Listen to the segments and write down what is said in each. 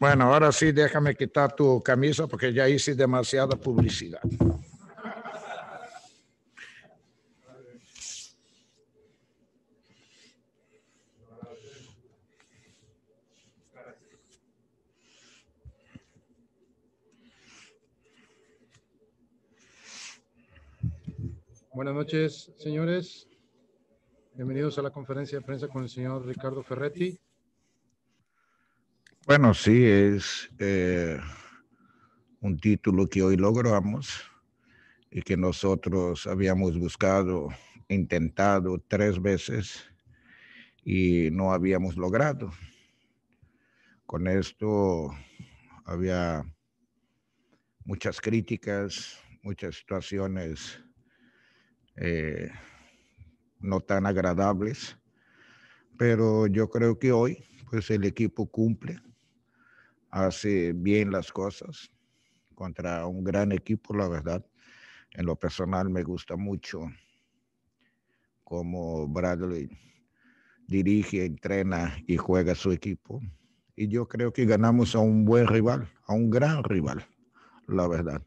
Bueno, ahora sí déjame quitar tu camisa porque ya hice demasiada publicidad. Buenas noches, señores. Bienvenidos a la conferencia de prensa con el señor Ricardo Ferretti. Bueno, sí, es eh, un título que hoy logramos y que nosotros habíamos buscado, intentado tres veces y no habíamos logrado. Con esto había muchas críticas, muchas situaciones eh, no tan agradables, pero yo creo que hoy pues el equipo cumple, hace bien las cosas contra un gran equipo, la verdad. En lo personal me gusta mucho cómo Bradley dirige, entrena y juega su equipo. Y yo creo que ganamos a un buen rival, a un gran rival, la verdad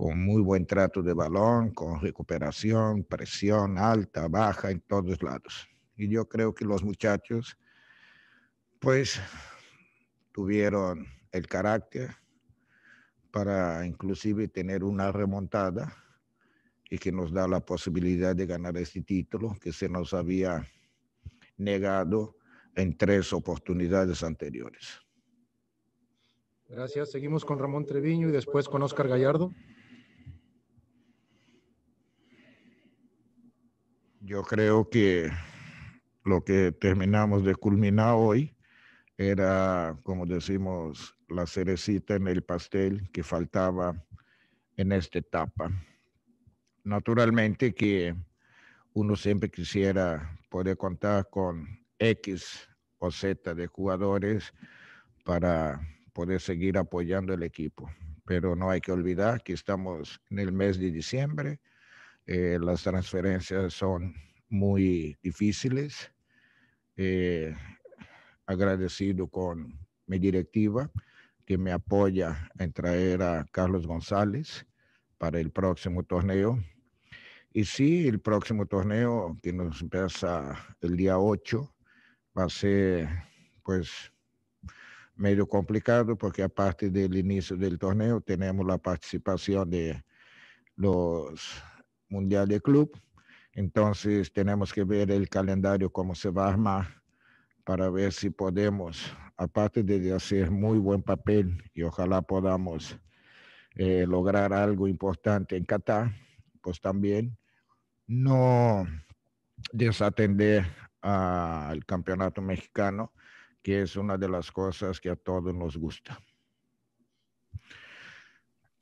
con muy buen trato de balón, con recuperación, presión alta, baja en todos lados. Y yo creo que los muchachos, pues, tuvieron el carácter para inclusive tener una remontada y que nos da la posibilidad de ganar este título que se nos había negado en tres oportunidades anteriores. Gracias. Seguimos con Ramón Treviño y después con Oscar Gallardo. Yo creo que lo que terminamos de culminar hoy era, como decimos, la cerecita en el pastel que faltaba en esta etapa. Naturalmente que uno siempre quisiera poder contar con X o Z de jugadores para poder seguir apoyando el equipo. Pero no hay que olvidar que estamos en el mes de diciembre, eh, las transferencias son muy difíciles. Eh, agradecido con mi directiva que me apoya en traer a Carlos González para el próximo torneo. Y sí, el próximo torneo que nos empieza el día 8 va a ser pues medio complicado porque aparte del inicio del torneo tenemos la participación de los Mundial de Club entonces tenemos que ver el calendario, cómo se va a armar para ver si podemos, aparte de hacer muy buen papel y ojalá podamos eh, lograr algo importante en Qatar, pues también no desatender al campeonato mexicano, que es una de las cosas que a todos nos gusta.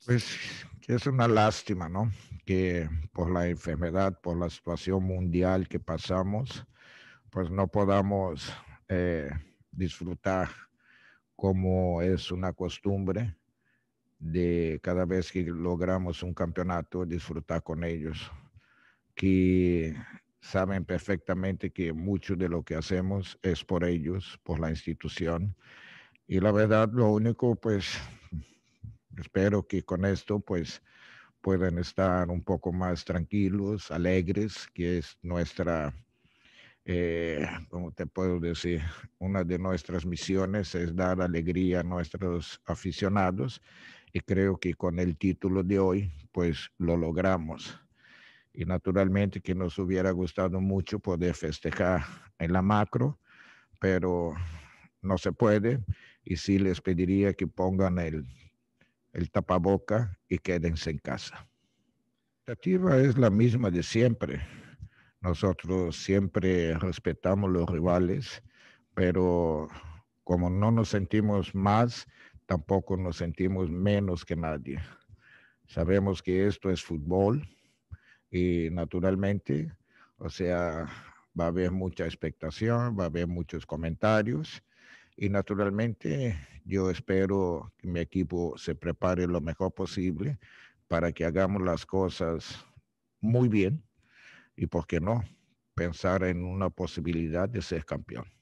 Pues es una lástima, ¿no? Que por la enfermedad, por la situación mundial que pasamos, pues no podamos eh, disfrutar como es una costumbre de cada vez que logramos un campeonato, disfrutar con ellos, que saben perfectamente que mucho de lo que hacemos es por ellos, por la institución. Y la verdad, lo único, pues, espero que con esto pues puedan estar un poco más tranquilos, alegres, que es nuestra, eh, como te puedo decir? Una de nuestras misiones es dar alegría a nuestros aficionados y creo que con el título de hoy pues lo logramos. Y naturalmente que nos hubiera gustado mucho poder festejar en la macro, pero no se puede y sí les pediría que pongan el el tapaboca y quédense en casa. La expectativa es la misma de siempre. Nosotros siempre respetamos los rivales, pero como no nos sentimos más, tampoco nos sentimos menos que nadie. Sabemos que esto es fútbol y naturalmente, o sea, va a haber mucha expectación, va a haber muchos comentarios y naturalmente yo espero que mi equipo se prepare lo mejor posible para que hagamos las cosas muy bien y, ¿por qué no?, pensar en una posibilidad de ser campeón.